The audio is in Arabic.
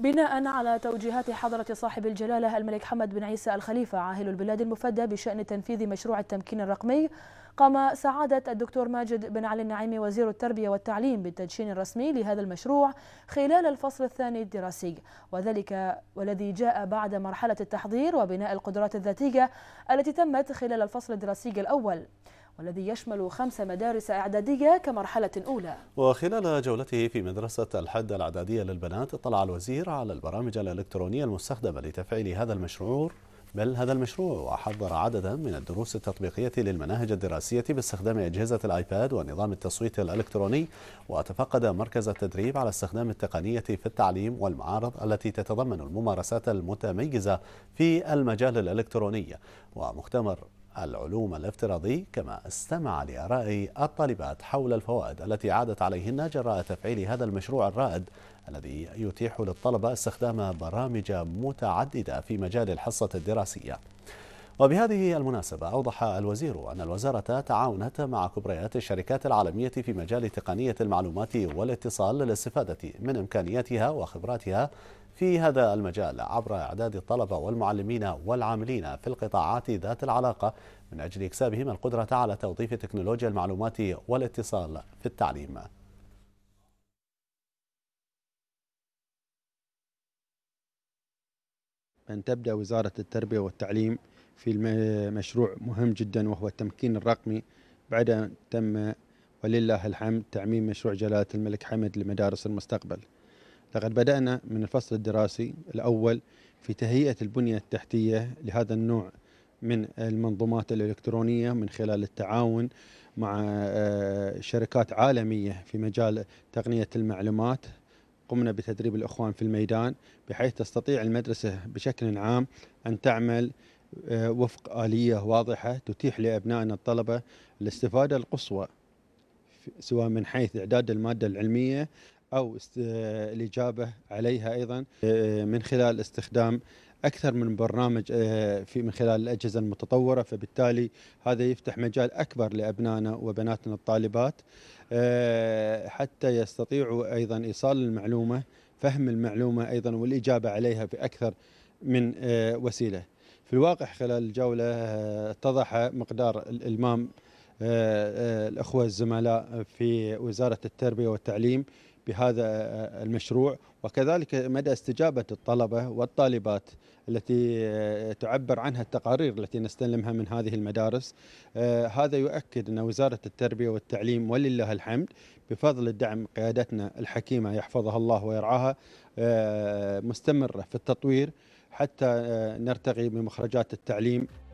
بناء على توجيهات حضرة صاحب الجلالة الملك حمد بن عيسى الخليفة عاهل البلاد المفدى بشأن تنفيذ مشروع التمكين الرقمي قام سعادة الدكتور ماجد بن علي النعيمي وزير التربية والتعليم بالتدشين الرسمي لهذا المشروع خلال الفصل الثاني الدراسي وذلك والذي جاء بعد مرحلة التحضير وبناء القدرات الذاتية التي تمت خلال الفصل الدراسي الأول والذي يشمل خمس مدارس إعدادية كمرحلة أولى وخلال جولته في مدرسة الحد الإعدادية للبنات اطلع الوزير على البرامج الإلكترونية المستخدمة لتفعيل هذا المشروع بل هذا المشروع وحضر عددا من الدروس التطبيقية للمناهج الدراسية باستخدام أجهزة الآيباد ونظام التصويت الإلكتروني وتفقد مركز التدريب على استخدام التقنية في التعليم والمعارض التي تتضمن الممارسات المتميزة في المجال الإلكتروني ومختمر العلوم الافتراضي كما استمع لآراء الطالبات حول الفوائد التي عادت عليهن جراء تفعيل هذا المشروع الرائد الذي يتيح للطلبة استخدام برامج متعددة في مجال الحصة الدراسية وبهذه المناسبة أوضح الوزير أن الوزارة تعاونت مع كبريات الشركات العالمية في مجال تقنية المعلومات والاتصال للاستفادة من إمكانياتها وخبراتها في هذا المجال عبر إعداد الطلبة والمعلمين والعاملين في القطاعات ذات العلاقة من أجل إكسابهم القدرة على توظيف تكنولوجيا المعلومات والاتصال في التعليم أن تبدأ وزارة التربية والتعليم في مشروع مهم جدا وهو التمكين الرقمي بعد أن تم ولله الحمد تعميم مشروع جلالة الملك حمد لمدارس المستقبل لقد بدأنا من الفصل الدراسي الأول في تهيئة البنية التحتية لهذا النوع من المنظومات الإلكترونية من خلال التعاون مع آه، شركات عالمية في مجال تقنية المعلومات قمنا بتدريب الأخوان في الميدان بحيث تستطيع المدرسة بشكل عام أن تعمل آه، وفق آلية واضحة تتيح لأبنائنا الطلبة الاستفادة القصوى سواء من حيث إعداد المادة العلمية او الاجابه عليها ايضا آه، من خلال استخدام اكثر من برنامج آه، في من خلال الاجهزه المتطوره فبالتالي هذا يفتح مجال اكبر لابنائنا وبناتنا الطالبات آه، حتى يستطيعوا ايضا ايصال المعلومه فهم المعلومه ايضا والاجابه عليها باكثر من وسيله. في الواقع خلال الجوله اتضح مقدار الالمام الاخوه الزملاء في وزاره التربيه والتعليم بهذا المشروع وكذلك مدى استجابة الطلبة والطالبات التي آه، تعبر عنها التقارير التي نستلمها من هذه المدارس آه، هذا يؤكد أن وزارة التربية والتعليم ولله الحمد بفضل الدعم قيادتنا الحكيمة يحفظها الله ويرعاها آه، مستمرة في التطوير حتى نرتقي بمخرجات التعليم